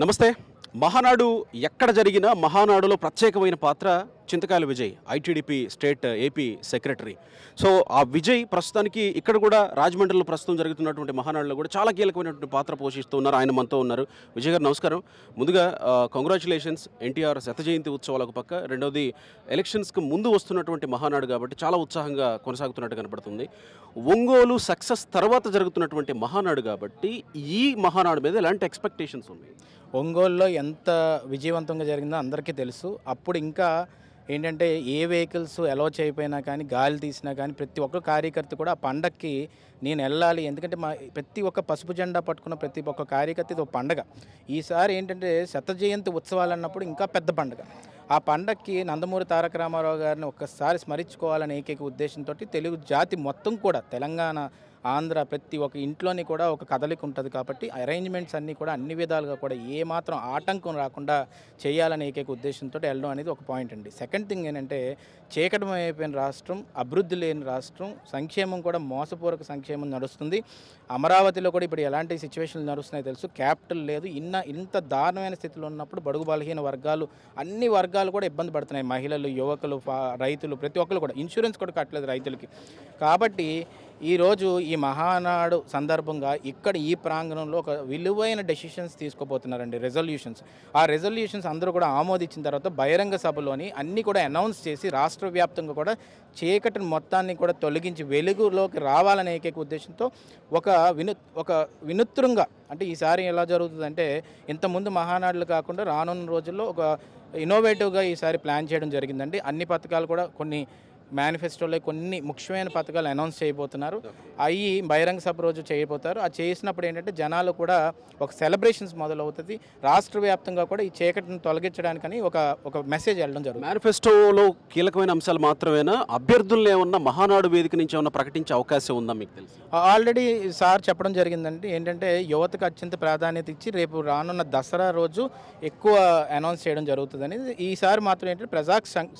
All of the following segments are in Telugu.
నమస్తే మహానాడు ఎక్కడ జరిగినా మహానాడులో ప్రత్యేకమైన పాత్ర Chintakayala Vijay ITDP state AP secretary so ఆ విజయ్ ప్రస్తుతానికి ఇక్కడ కూడా రాజమండ్రిలో ప్రస్తుతం జరుగుతున్నటువంటి మహానాడులో కూడా చాలా కీలకమైనటువంటి పాత్ర పోషిస్తూ ఉన్నారు ఆయన మనతో ఉన్నారు విజయ్ గారు నమస్కారం ముందుగా కంగ్రాచులేషన్స్ ఎన్టీఆర్ శత జయంతి ఉత్సవాలకు పక్క రెండవది ఎలక్షన్స్కి ముందు వస్తున్నటువంటి మహానాడు కాబట్టి చాలా ఉత్సాహంగా కొనసాగుతున్నట్టు కనపడుతుంది ఒంగోలు సక్సెస్ తర్వాత జరుగుతున్నటువంటి మహానాడు కాబట్టి ఈ మహానాడు మీద ఎలాంటి ఎక్స్పెక్టేషన్స్ ఉన్నాయి ఒంగోలులో ఎంత విజయవంతంగా జరిగిందో అందరికీ తెలుసు అప్పుడు ఇంకా ఏంటంటే ఏ వెహికల్స్ అలో చేయకపోయినా కానీ గాలి తీసినా కానీ ప్రతి ఒక్క కార్యకర్త కూడా ఆ పండగకి నేను వెళ్ళాలి ఎందుకంటే మా ప్రతి ఒక్క పసుపు జెండా పట్టుకున్న ప్రతి ఒక్క కార్యకర్త ఇది ఒక పండగ ఈసారి ఏంటంటే శత జయంతి ఉత్సవాలు అన్నప్పుడు ఇంకా పెద్ద పండగ ఆ పండక్కి నందమూరి తారక రామారావు గారిని ఒక్కసారి స్మరించుకోవాలనే ఏకైక ఉద్దేశంతో తెలుగు జాతి మొత్తం కూడా తెలంగాణ ఆంధ్ర ప్రతి ఒక్క ఇంట్లోని కూడా ఒక కదలిక ఉంటుంది కాబట్టి అరేంజ్మెంట్స్ అన్నీ కూడా అన్ని విధాలుగా కూడా ఏమాత్రం ఆటంకం రాకుండా చేయాలనే ఏకైక ఉద్దేశంతో వెళ్ళడం అనేది ఒక పాయింట్ అండి సెకండ్ థింగ్ ఏంటంటే చీకటం అయిపోయిన రాష్ట్రం అభివృద్ధి లేని రాష్ట్రం సంక్షేమం కూడా మోసపూర్వక సంక్షేమం నడుస్తుంది అమరావతిలో కూడా ఇప్పుడు ఎలాంటి సిచ్యువేషన్లు నడుస్తున్నాయో తెలుసు క్యాపిటల్ లేదు ఇన్న ఇంత దారుణమైన స్థితిలో ఉన్నప్పుడు బడుగు బలహీన వర్గాలు అన్ని వర్గాలు కూడా ఇబ్బంది పడుతున్నాయి మహిళలు యువకులు రైతులు ప్రతి ఒక్కరు కూడా ఇన్సూరెన్స్ కూడా కట్టలేదు రైతులకి కాబట్టి ఈరోజు ఈ మహానాడు సందర్భంగా ఇక్కడ ఈ ప్రాంగణంలో ఒక విలువైన డెసిషన్స్ తీసుకోబోతున్నారండి రెజల్యూషన్స్ ఆ రెజల్యూషన్స్ అందరూ కూడా ఆమోదించిన తర్వాత బహిరంగ సభలోని అన్నీ కూడా అనౌన్స్ చేసి రాష్ట్ర వ్యాప్తంగా కూడా చీకటిని మొత్తాన్ని కూడా తొలగించి వెలుగులోకి రావాలనే ఏకైక ఉద్దేశంతో ఒక విను ఒక వినూత్రంగా అంటే ఈసారి ఎలా జరుగుతుందంటే ఇంతకుముందు మహానాడులు కాకుండా రానున్న రోజుల్లో ఒక ఇన్నోవేటివ్గా ఈసారి ప్లాన్ చేయడం జరిగిందండి అన్ని పథకాలు కూడా కొన్ని మేనిఫెస్టోలో కొన్ని ముఖ్యమైన పథకాలు అనౌన్స్ చేయబోతున్నారు అవి బహిరంగ సభ రోజు చేయబోతారు ఆ చేసినప్పుడు ఏంటంటే జనాలు కూడా ఒక సెలబ్రేషన్స్ మొదలవుతుంది రాష్ట్ర వ్యాప్తంగా కూడా ఈ చీకటిని తొలగించడానికని ఒక ఒక మెసేజ్ వెళ్ళడం జరుగుతుంది మేనిఫెస్టోలో కీలకమైన అంశాలు మాత్రమేనా అభ్యర్థులు ఏమన్నా మహానాడు వేదిక నుంచి ఏమన్నా ప్రకటించే అవకాశం ఉందా మీకు తెలుసు ఆల్రెడీ సార్ చెప్పడం జరిగిందండి ఏంటంటే యువతకు అత్యంత ప్రాధాన్యత ఇచ్చి రేపు రానున్న దసరా రోజు ఎక్కువ అనౌన్స్ చేయడం జరుగుతుంది అనేది ఈసారి మాత్రం ఏంటంటే ప్రజా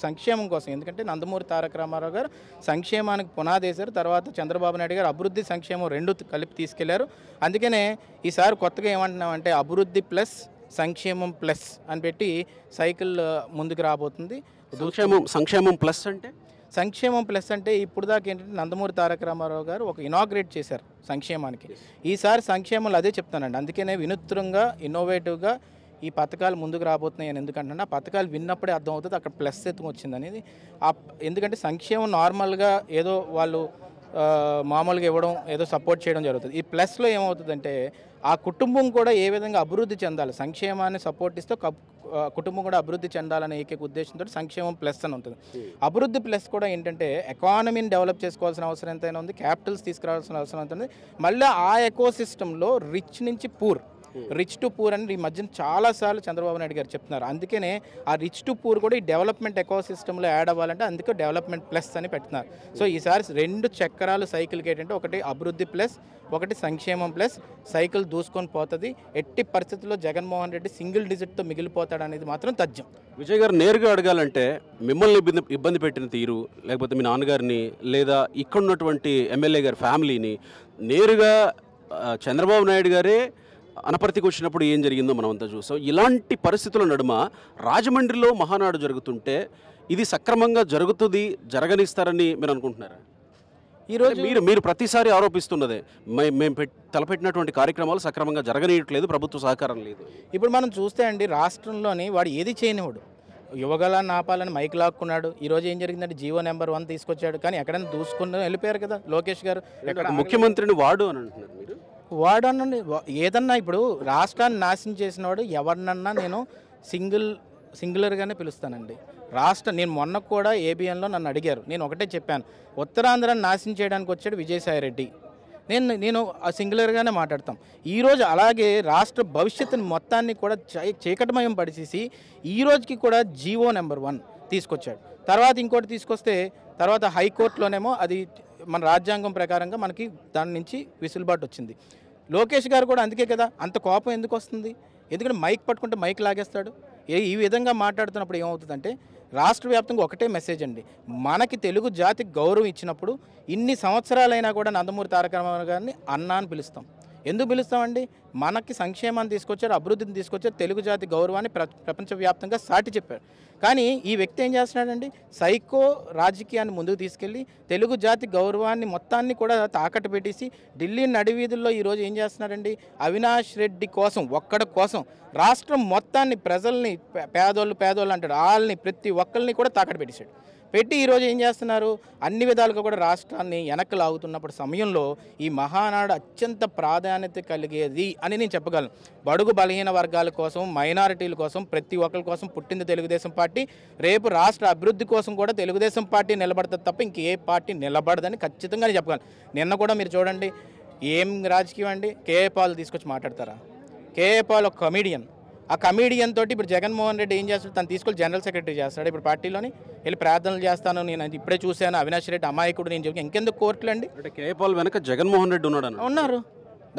సంక్షేమం కోసం ఎందుకంటే నందమూరి తారక రామారావు గారు సంక్షేమానికి పునాది వేశారు తర్వాత చంద్రబాబు నాయుడు గారు అభివృద్ధి సంక్షేమం రెండు కలిపి తీసుకెళ్లారు అందుకనే ఈసారి కొత్తగా ఏమంటున్నాం అంటే అభివృద్ధి ప్లస్ సంక్షేమం ప్లస్ అని పెట్టి సైకిల్ ముందుకు రాబోతుంది సంక్షేమం సంక్షేమం ప్లస్ అంటే సంక్షేమం ప్లస్ అంటే ఇప్పుడు దాకా ఏంటంటే నందమూరి తారక రామారావు గారు ఒక ఇనాగ్రేట్ చేశారు సంక్షేమానికి ఈసారి సంక్షేమంలో అదే చెప్తానండి అందుకనే వినూత్నంగా ఇన్నోవేటివ్గా ఈ పథకాలు ముందుకు రాబోతున్నాయి అని ఎందుకంటే ఆ పథకాలు విన్నప్పుడే అర్థమవుతుంది అక్కడ ప్లస్ ఎత్తు వచ్చింది అనేది ఆ ఎందుకంటే సంక్షేమం నార్మల్గా ఏదో వాళ్ళు మామూలుగా ఇవ్వడం ఏదో సపోర్ట్ చేయడం జరుగుతుంది ఈ ప్లస్లో ఏమవుతుందంటే ఆ కుటుంబం కూడా ఏ విధంగా అభివృద్ధి చెందాలి సంక్షేమాన్ని సపోర్ట్ ఇస్తే కుటుంబం కూడా అభివృద్ధి చెందాలనే ఏకైక ఉద్దేశంతో సంక్షేమం ప్లస్ అని ఉంటుంది hmm. అభివృద్ధి ప్లస్ కూడా ఏంటంటే ఎకానమీని డెవలప్ చేసుకోవాల్సిన అవసరం ఎంతైనా ఉంది క్యాపిటల్స్ తీసుకురావాల్సిన అవసరం ఎంత ఉంది మళ్ళీ ఆ ఎకో సిస్టంలో రిచ్ నుంచి పూర్ రిచ్ టు పూర్ అని ఈ మధ్యన చాలాసార్లు చంద్రబాబు నాయుడు గారు చెప్తున్నారు అందుకనే ఆ రిచ్ టు పూర్ కూడా ఈ డెవలప్మెంట్ ఎకో యాడ్ అవ్వాలంటే అందుకే డెవలప్మెంట్ ప్లస్ అని పెట్టినారు సో ఈసారి రెండు చక్రాలు సైకిల్కి ఏంటంటే ఒకటి అభివృద్ధి ప్లస్ ఒకటి సంక్షేమం ప్లస్ సైకిల్ దూసుకొని పోతుంది ఎట్టి పరిస్థితుల్లో జగన్మోహన్ రెడ్డి సింగిల్ డిజిట్తో మిగిలిపోతాడు అనేది మాత్రం తథ్యం విజయ్ గారు నేరుగా అడగాలంటే మిమ్మల్ని ఇబ్బంది ఇబ్బంది పెట్టిన తీరు లేకపోతే మీ నాన్నగారిని లేదా ఇక్కడ ఉన్నటువంటి ఎమ్మెల్యే గారి ఫ్యామిలీని నేరుగా చంద్రబాబు నాయుడు గారే అనపర్తికి వచ్చినప్పుడు ఏం జరిగిందో మనమంతా చూసాం ఇలాంటి పరిస్థితుల నడుమ రాజమండ్రిలో మహానాడు జరుగుతుంటే ఇది సక్రమంగా జరుగుతుంది జరగనిస్తారని మీరు అనుకుంటున్నారా ఈరోజు మీరు మీరు ప్రతిసారి ఆరోపిస్తున్నదే మే మేము తలపెట్టినటువంటి కార్యక్రమాలు సక్రమంగా జరగనీయట్లేదు ప్రభుత్వ సహకారం లేదు ఇప్పుడు మనం చూస్తే అండి రాష్ట్రంలోని వాడు ఏది చేయనివాడు యువగలాన్ని ఆపాలని మైక్ లాక్కున్నాడు ఈరోజు ఏం జరిగిందంటే జీవో నెంబర్ వన్ తీసుకొచ్చాడు కానీ ఎక్కడైనా దూసుకుని వెళ్ళిపోయారు కదా లోకేష్ గారు ముఖ్యమంత్రిని వాడు అని అంటున్నారు మీరు వాడనండి ఏదన్నా ఇప్పుడు రాష్ట్రాన్ని నాశనం చేసిన వాడు ఎవరినన్నా నేను సింగిల్ సింగులర్గానే పిలుస్తానండి రాష్ట్ర నేను మొన్న కూడా ఏబిఎన్లో నన్ను అడిగారు నేను ఒకటే చెప్పాను ఉత్తరాంధ్రాన్ని నాశనం చేయడానికి వచ్చాడు విజయసాయిరెడ్డి నేను నేను సింగులర్గానే మాట్లాడతాం ఈరోజు అలాగే రాష్ట్ర భవిష్యత్తుని మొత్తాన్ని కూడా చీకటమయం పడిచేసి ఈ రోజుకి కూడా జీవో నెంబర్ వన్ తీసుకొచ్చాడు తర్వాత ఇంకోటి తీసుకొస్తే తర్వాత హైకోర్టులోనేమో అది మన రాజ్యాంగం ప్రకారంగా మనకి దాని నుంచి విసులుబాటు వచ్చింది లోకేష్ గారు కూడా అందుకే కదా అంత కోపం ఎందుకు వస్తుంది ఎందుకంటే మైక్ పట్టుకుంటే మైక్ లాగేస్తాడు ఏ ఈ విధంగా మాట్లాడుతున్నప్పుడు ఏమవుతుందంటే రాష్ట్ర వ్యాప్తంగా ఒకటే మెసేజ్ అండి మనకి తెలుగు జాతికి గౌరవం ఇచ్చినప్పుడు ఇన్ని సంవత్సరాలైనా కూడా నందమూరి తారక రామారావు గారిని అన్నా అని పిలుస్తాం ఎందుకు పిలుస్తామండి మనకి సంక్షేమాన్ని తీసుకొచ్చారు అభివృద్ధిని తీసుకొచ్చారు తెలుగు జాతి గౌరవాన్ని ప్రపంచవ్యాప్తంగా సాటి చెప్పారు కానీ ఈ వ్యక్తి ఏం చేస్తున్నాడండి సైకో రాజకీయాన్ని ముందుకు తీసుకెళ్ళి తెలుగు జాతి గౌరవాన్ని మొత్తాన్ని కూడా తాకట్టు పెట్టేసి ఢిల్లీ నడివీధుల్లో ఈరోజు ఏం చేస్తున్నాడండి అవినాష్ రెడ్డి కోసం ఒక్కడ కోసం రాష్ట్రం మొత్తాన్ని ప్రజల్ని పేదోళ్ళు పేదోళ్ళు అంటాడు వాళ్ళని ప్రతి ఒక్కరిని కూడా తాకట్టు పెట్టేశాడు పెట్టి ఈరోజు ఏం చేస్తున్నారు అన్ని విధాలుగా కూడా రాష్ట్రాన్ని వెనక్కి లాగుతున్నప్పుడు సమయంలో ఈ మహానాడు అత్యంత ప్రాధాన్యత కలిగేది అని నేను చెప్పగలను బడుగు బలహీన వర్గాల కోసం మైనారిటీల కోసం ప్రతి ఒక్కరి కోసం పుట్టింది తెలుగుదేశం పార్టీ రేపు రాష్ట్ర అభివృద్ధి కోసం కూడా తెలుగుదేశం పార్టీ నిలబడతది తప్ప ఇంకే పార్టీ నిలబడదని ఖచ్చితంగా నేను చెప్పగలను నిన్న కూడా మీరు చూడండి ఏం రాజకీయం అండి కేఏ తీసుకొచ్చి మాట్లాడతారా కేఏ ఒక కమీడియన్ ఆ కమీడియన్ తోటి ఇప్పుడు జగన్మోహన్ రెడ్డి ఏం చేస్తాడు తను తీసుకొని జనరల్ సెక్రటరీ చేస్తాడు ఇప్పుడు పార్టీలోని వెళ్ళి ప్రార్థనలు చేస్తాను నేను ఇప్పుడే చూశాను అవినాష్ రెడ్డి అమాయకుడు నేను చెప్పి ఇంకెందుకు కోర్టులు అండి కేపాల్ వెనక జగన్మోహన్ రెడ్డి ఉన్నాడు ఉన్నారు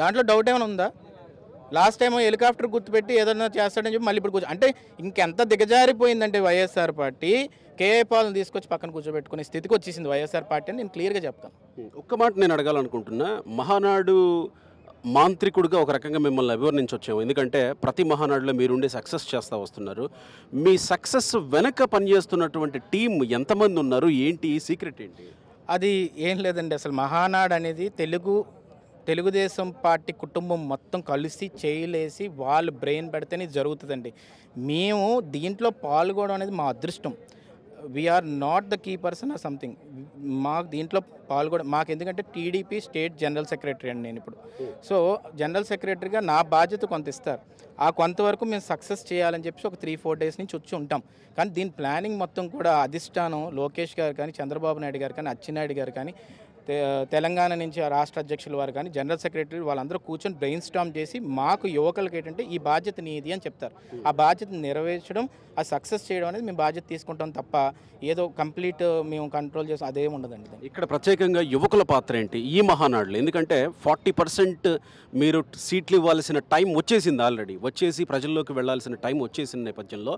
దాంట్లో డౌట్ ఏమైనా ఉందా లాస్ట్ టైం హెలికాప్టర్ గుర్తుపెట్టి ఏదైనా చేస్తాడని చెప్పి మళ్ళీ ఇప్పుడు అంటే ఇంకెంత దిగజారిపోయిందంటే వైఎస్ఆర్ పార్టీ కేఏ తీసుకొచ్చి పక్కన కూర్చోబెట్టుకునే స్థితికి వచ్చేసింది వైఎస్ఆర్ పార్టీ అని నేను క్లియర్గా చెప్తాను ఒక్క మాట నేను అడగాలనుకుంటున్నా మహానాడు మాంత్రికుడిగా ఒక రకంగా మిమ్మల్ని వచ్చాము ఎందుకంటే ప్రతి మహానాడులో మీరుండే సక్సెస్ చేస్తూ వస్తున్నారు మీ సక్సెస్ వెనక పనిచేస్తున్నటువంటి టీం ఎంతమంది ఉన్నారు ఏంటి సీక్రెట్ ఏంటి అది ఏం లేదండి అసలు మహానాడు అనేది తెలుగు తెలుగుదేశం పార్టీ కుటుంబం మొత్తం కలిసి చేయలేసి వాళ్ళు బ్రెయిన్ పెడితేనే జరుగుతుందండి మేము దీంట్లో పాల్గొనడం అనేది మా అదృష్టం we are not the key person or something మాకు దీంట్లో పాల్గొన మాకు ఎందుకంటే టీడీపీ స్టేట్ జనరల్ సెక్రటరీ అండి నేను ఇప్పుడు సో జనరల్ సెక్రటరీగా నా బాధ్యత కొంత ఇస్తారు ఆ కొంతవరకు మేము సక్సెస్ చేయాలని చెప్పి ఒక త్రీ ఫోర్ డేస్ నుంచి వచ్చి ఉంటాం కానీ దీని ప్లానింగ్ మొత్తం కూడా అధిష్టానం లోకేష్ గారు కానీ చంద్రబాబు నాయుడు గారు కానీ అచ్చెన్నాయుడు గారు కానీ తెలంగాణ నుంచి రాష్ట్ర అధ్యక్షుల వారు కానీ జనరల్ సెక్రటరీ వాళ్ళందరూ కూర్చొని బ్రెయిన్ స్టామ్ చేసి మాకు యువకులకి ఏంటంటే ఈ బాధ్యత నీది అని చెప్తారు ఆ బాధ్యత నెరవేర్చడం ఆ సక్సెస్ చేయడం అనేది మేము బాధ్యత తీసుకుంటాం తప్ప ఏదో కంప్లీట్ మేము కంట్రోల్ చేసి అదే ఉండదండి ఇక్కడ ప్రత్యేకంగా యువకుల పాత్ర ఏంటి ఈ మహానాడులు ఎందుకంటే ఫార్టీ పర్సెంట్ మీరు సీట్లు ఇవ్వాల్సిన టైం వచ్చేసింది ఆల్రెడీ వచ్చేసి ప్రజల్లోకి వెళ్లాల్సిన టైం వచ్చేసిన నేపథ్యంలో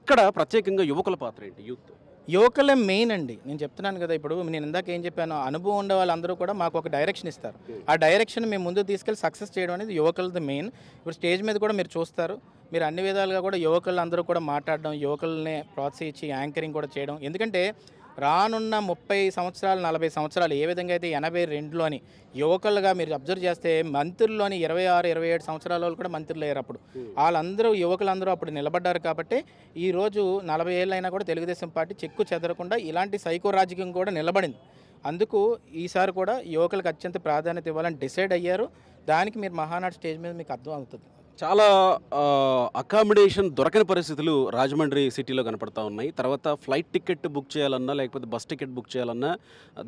ఇక్కడ ప్రత్యేకంగా యువకుల పాత్ర ఏంటి యూత్ యువకులే మెయిన్ అండి నేను చెప్తున్నాను కదా ఇప్పుడు నేను ఇందాక ఏం చెప్పాను అనుభవం ఉండే వాళ్ళందరూ కూడా మాకు ఒక డైరెక్షన్ ఇస్తారు ఆ డైరెక్షన్ మేము ముందు తీసుకెళ్ళి సక్సెస్ చేయడం అనేది యువకులది మెయిన్ ఇప్పుడు స్టేజ్ మీద కూడా మీరు చూస్తారు మీరు అన్ని విధాలుగా కూడా యువకులందరూ కూడా మాట్లాడడం యువకుల్ని ప్రోత్సహించి యాంకరింగ్ కూడా చేయడం ఎందుకంటే రానున్న ముప్పై సంవత్సరాలు నలభై సంవత్సరాలు ఏ విధంగా అయితే ఎనభై రెండులోని యువకులుగా మీరు అబ్జర్వ్ చేస్తే మంత్రుల్లోని ఇరవై ఆరు ఇరవై ఏడు సంవత్సరాల వాళ్ళు కూడా మంత్రులు అయ్యారు అప్పుడు వాళ్ళందరూ యువకులందరూ అప్పుడు నిలబడ్డారు కాబట్టి ఈరోజు నలభై ఏళ్ళైనా కూడా తెలుగుదేశం పార్టీ చెక్కు చెదరకుండా ఇలాంటి సైకో రాజకీయం కూడా నిలబడింది అందుకు ఈసారి కూడా యువకులకు అత్యంత ప్రాధాన్యత ఇవ్వాలని డిసైడ్ అయ్యారు దానికి మీరు మహానాడు స్టేజ్ మీద మీకు అర్థం అవుతుంది చాలా అకామిడేషన్ దొరకని పరిస్థితులు రాజమండ్రి సిటీలో కనపడతా ఉన్నాయి తర్వాత ఫ్లైట్ టికెట్ బుక్ చేయాలన్నా లేకపోతే బస్ టికెట్ బుక్ చేయాలన్నా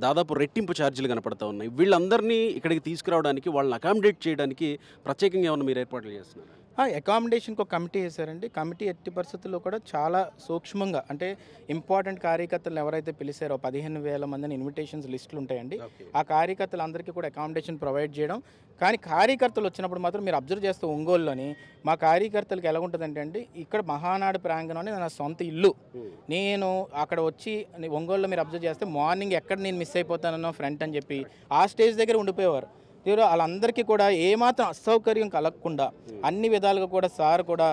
దాదాపు రెట్టింపు ఛార్జీలు కనపడతా ఉన్నాయి వీళ్ళందరినీ ఇక్కడికి తీసుకురావడానికి వాళ్ళని అకామిడేట్ చేయడానికి ప్రత్యేకంగా ఏమైనా మీరు ఏర్పాట్లు చేస్తున్నారు అకామిడేషన్కి ఒక కమిటీ వేశారండి కమిటీ ఎట్టి పరిస్థితుల్లో కూడా చాలా సూక్ష్మంగా అంటే ఇంపార్టెంట్ కార్యకర్తలు ఎవరైతే పిలిచారో పదిహేను వేల మందిని ఇన్విటేషన్స్ లిస్టులు ఉంటాయండి ఆ కార్యకర్తలు అందరికీ కూడా అకామిడేషన్ ప్రొవైడ్ చేయడం కానీ కార్యకర్తలు వచ్చినప్పుడు మాత్రం మీరు అబ్జర్వ్ చేస్తే ఒంగోలులోని మా కార్యకర్తలకు ఎలా ఉంటుందంటే అండి ఇక్కడ మహానాడు ప్రాంగణం నా సొంత ఇల్లు hmm. నేను అక్కడ వచ్చి ఒంగోలులో మీరు అబ్జర్వ్ చేస్తే మార్నింగ్ ఎక్కడ నేను మిస్ అయిపోతానో ఫ్రంట్ అని చెప్పి ఆ స్టేజ్ దగ్గర ఉండిపోయేవారు తీరు వాళ్ళందరికీ కూడా ఏమాత్రం అసౌకర్యం కలగకుండా అన్ని విధాలుగా కూడా సార్ కూడా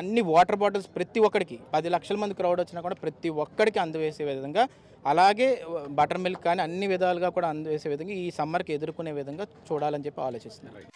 అన్ని వాటర్ బాటిల్స్ ప్రతి ఒక్కడికి పది లక్షల మంది క్రౌడ్ వచ్చినా కూడా ప్రతి ఒక్కడికి అందవేసే విధంగా అలాగే బటర్ మిల్క్ కానీ అన్ని విధాలుగా కూడా అందవేసే విధంగా ఈ సమ్మర్కి ఎదుర్కొనే విధంగా చూడాలని చెప్పి ఆలోచిస్తున్నారు